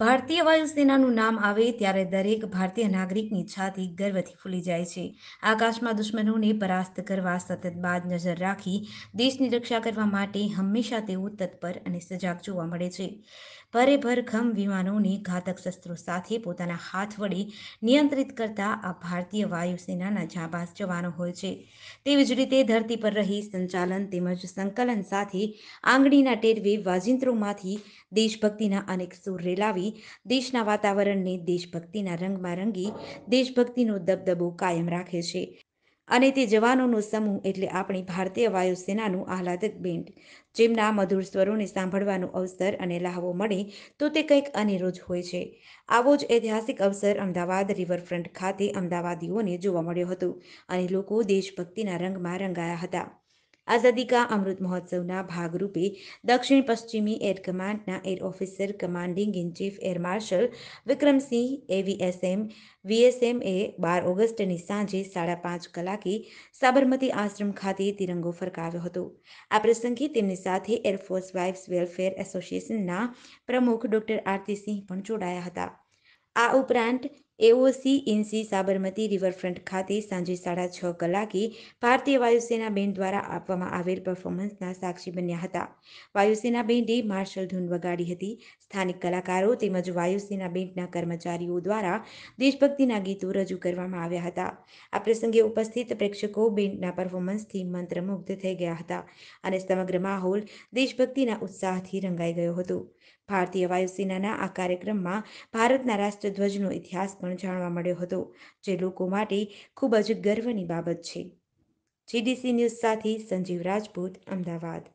ભારતીય વાયુસેનાનું નામ આવે ત્યારે દરેક ભારતીય નાગરિકની છાતી ગર્વથી ફૂલી જાય છે આકાશમાં દુશ્મનોને પરાસ્ત કરવા સતત બાદ નજર રાખી દેશની રક્ષા કરવા માટે હંમેશા તેઓ તત્પર અને સજાગ જોવા મળે છે ભરે ભરખમ વિમાનોને ઘાતક શસ્ત્રો સાથે પોતાના હાથ વડે નિયંત્રિત કરતા આ ભારતીય વાયુસેનાના જાબાઝ જવાનો હોય છે તેવી જ રીતે ધરતી પર રહી સંચાલન તેમજ સંકલન સાથે આંગળીના ટેરવે વાજિંત્રોમાંથી દેશભક્તિના અનેક સુર રેલાવી દેશના વાતાવરણને દેશભક્તિના રંગમાં રંગી દેશભક્તિનો દબદબો કાયમ રાખે છે અને તે જવાનોનો સમૂહ એટલે આપણી ભારતીય વાયુસેનાનું આહલાદક બેન્ડ જેમના મધુર સ્વરોને સાંભળવાનો અવસર અને લહાવો મળે તો તે કંઈક અનેરો હોય છે આવો જ ઐતિહાસિક અવસર અમદાવાદ રિવરફ્રન્ટ ખાતે અમદાવાદીઓને જોવા મળ્યો હતો અને લોકો દેશભક્તિના રંગમાં રંગાયા હતા આઝાદી અમૃત મહોત્સવના ભાગરૂપે દક્ષિણ પશ્ચિમી એર કમાન્ડના air officer commanding in chief air marshal Vikramsinh AVSM VSM એ બાર ઓગસ્ટની સાંજે સાડા પાંચ કલાકે સાબરમતી આશ્રમ ખાતે તિરંગો ફરકાવ્યો હતો આ પ્રસંગે તેમની સાથે એરફોર્સ વાઇફ્સ વેલફેર એસોસિએશનના પ્રમુખ ડોક્ટર સિંહ પણ જોડાયા હતા આ ઉપરાંત એઓસી ઇન્સી સાબરમતી રિવરફ્રન્ટ ખાતે સાંજે સાડા છ કલાકે ભારતીય વાયુસેના બેન્ડ દ્વારા આપવામાં આવેલ પરફોર્મન્સના સાક્ષી બન્યા હતા વાયુસેના બેન્ડે માર્શલ ધૂન વગાડી હતી સ્થાનિક કલાકારો તેમજ વાયુસેના બેન્ડના કર્મચારીઓ દ્વારા દેશભક્તિના ગીતો રજૂ કરવામાં આવ્યા હતા આ પ્રસંગે ઉપસ્થિત પ્રેક્ષકો બેન્ડના પરફોર્મન્સથી મંત્રમુગ્ધ થઈ ગયા હતા અને સમગ્ર માહોલ દેશભક્તિના ઉત્સાહથી રંગાઈ ગયો હતો ભારતીય વાયુસેનાના આ કાર્યક્રમમાં ભારતના રાષ્ટ્રધ્વજનો ઇતિહાસ પણ પણ જાણવા મળ્યો હતો જે લોકો માટે ખૂબ જ ગર્વની બાબત છે જીડીસી ન્યૂઝ સાથે સંજીવ રાજપૂત અમદાવાદ